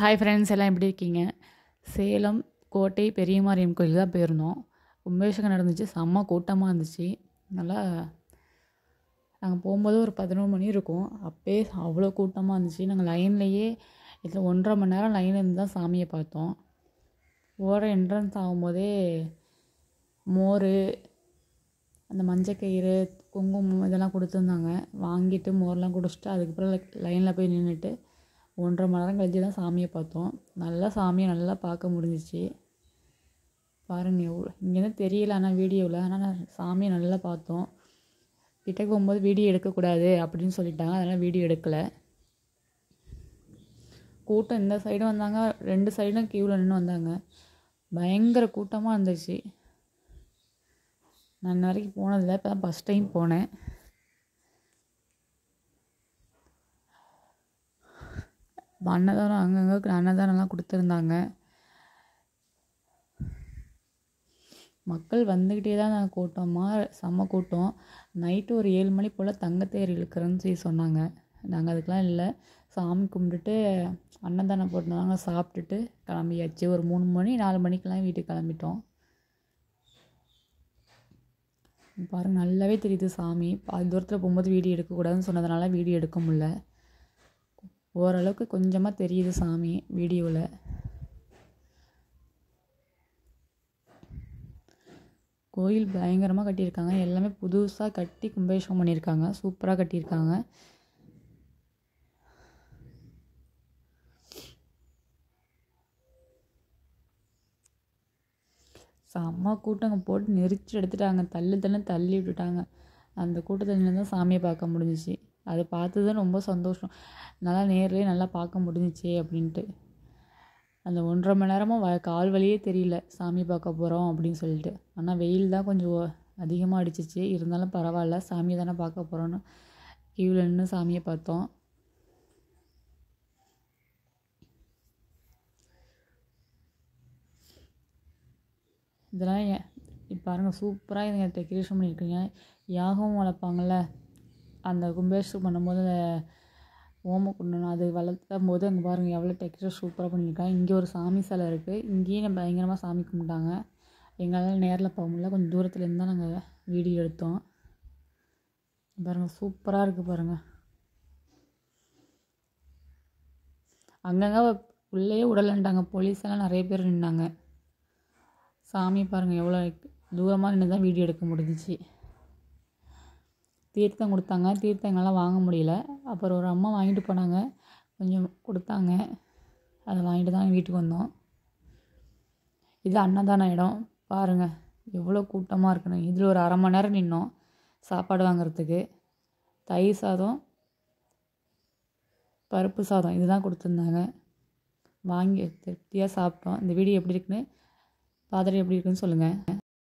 hi friends எல்லாம் எப்படி இருக்கீங்க சேலம் கோட்டை பெரியமாரியம் கோயில் தான் போயிருந்தோம் கும்பேஷகம் நடந்துச்சு செம்ம கூட்டமாக இருந்துச்சு நல்லா நாங்கள் போகும்போது ஒரு பதினோரு மணி இருக்கும் அப்போயே அவ்வளோ கூட்டமாக இருந்துச்சு நாங்கள் லைன்லேயே இதில் ஒன்றரை மணி நேரம் லைனில் இருந்து தான் சாமியை பார்த்தோம் ஓர என்ட்ரன்ஸ் ஆகும்போதே மோர் அந்த மஞ்சக்கயிறு குங்குமம் இதெல்லாம் கொடுத்துருந்தாங்க வாங்கிட்டு மோர்லாம் குடிச்சிட்டு அதுக்கப்புறம் லைனில் போய் நின்றுட்டு ஒன்றரை மணி நேரம் கழிச்சு தான் சாமியை பார்த்தோம் நல்லா சாமியை நல்லா பார்க்க முடிஞ்சிச்சு பாருங்க எவ்வளோ இங்கேருந்து தெரியல ஆனால் வீடியோவில் ஆனால் நான் சாமியை நல்லா பார்த்தோம் கிட்டக்கு போகும்போது வீடியோ எடுக்கக்கூடாது அப்படின்னு சொல்லிட்டாங்க அதனால் வீடியோ எடுக்கலை கூட்டம் இந்த சைடும் வந்தாங்க ரெண்டு சைடும் கியூவில் நின்று வந்தாங்க பயங்கர கூட்டமாக இருந்துச்சு நான் இந்த வரைக்கும் போனதில்லை இப்போ தான் ஃபஸ்ட் டைம் போனேன் அன்னதானம் அங்கங்கே அன்னதானம்லாம் கொடுத்துருந்தாங்க மக்கள் வந்துக்கிட்டே தான் நாங்கள் கூட்டமாக செம்ம கூட்டம் நைட்டு ஒரு ஏழு மணி போல் தங்கத்தேர் இழுக்கிறேன்னு சொல்லி சொன்னாங்க நாங்கள் அதுக்கெலாம் இல்லை சாமி கும்பிட்டுட்டு அன்னதானம் போட்டிருந்தாங்க சாப்பிட்டுட்டு கிளம்பியாச்சு ஒரு மூணு மணி நாலு மணிக்கெலாம் வீட்டுக்கு கிளம்பிட்டோம் பாரு நல்லாவே தெரியுது சாமி அது தூரத்தில் போகும்போது வீடியோ எடுக்கக்கூடாதுன்னு சொன்னதுனால வீடியோ எடுக்க முடியல ஓரளவுக்கு கொஞ்சமாக தெரியுது சாமி வீடியோவில் கோயில் பயங்கரமாக கட்டியிருக்காங்க எல்லாமே புதுசாக கட்டி கும்பாபிஷேகம் பண்ணியிருக்காங்க சூப்பராக கட்டியிருக்காங்க செம்ம கூட்டங்க போட்டு நெரிச்சு எடுத்துட்டாங்க தள்ளு தள்ளு தள்ளி விட்டுட்டாங்க அந்த கூட்டத்தில் தான் சாமியை பார்க்க முடிஞ்சிச்சு அதை பார்த்து தான் ரொம்ப சந்தோஷம் நல்லா நேர்லேயே நல்லா பார்க்க முடிஞ்சிச்சே அப்படின்ட்டு அந்த ஒன்றரை மணி நேரமாக வ கால் வழியே தெரியல சாமி பார்க்க போகிறோம் அப்படின்னு சொல்லிட்டு ஆனால் வெயில் தான் கொஞ்சம் அதிகமாக அடிச்சிச்சு இருந்தாலும் பரவாயில்ல சாமியை தானே பார்க்க போகிறோன்னு கியூவில் நின்று சாமியை பார்த்தோம் இதெல்லாம் பாருங்கள் சூப்பராக இதுங்க டெக்கரேஷன் பண்ணியிருக்கீங்க யாகவும் வளர்ப்பாங்கள்ல அந்த கும்பேஷத்துக்கு பண்ணும்போது அந்த குண்டனம் அது வளர்த்தும் போது அங்கே பாருங்கள் எவ்வளோ டெக்ஸ்டர் சூப்பராக பண்ணியிருக்காங்க இங்கே ஒரு சாமி சிலை இருக்குது இங்கேயும் பயங்கரமாக சாமி கும்பிட்டாங்க எங்களால் நேரில் போக முடியல கொஞ்சம் தூரத்துலேருந்து தான் நாங்கள் வீடியோ எடுத்தோம் பாருங்கள் சூப்பராக இருக்குது பாருங்கள் அங்கங்கே உள்ளேயே உடலண்டாங்க போலீஸ் எல்லாம் நிறைய பேர் நின்னாங்க சாமி பாருங்கள் எவ்வளோ தூரமாக நின்று தான் வீடியோ எடுக்க முடிஞ்சிச்சு தீர்த்தம் கொடுத்தாங்க தீர்த்தம் எங்களால் வாங்க முடியல அப்புறம் ஒரு அம்மா வாங்கிட்டு போனாங்க கொஞ்சம் கொடுத்தாங்க அதை வாங்கிட்டு தான் வீட்டுக்கு வந்தோம் இது அன்னதான இடம் பாருங்கள் எவ்வளோ கூட்டமாக இருக்கணும் இதில் ஒரு அரை மணி நேரம் நின்னோம் சாப்பாடு வாங்குறதுக்கு தயிர் சாதம் பருப்பு சாதம் இதுதான் கொடுத்துருந்தாங்க வாங்கி திருப்தியாக சாப்பிட்டோம் இந்த வீடியோ எப்படி இருக்குன்னு பாத்திரம் எப்படி இருக்குன்னு சொல்லுங்கள்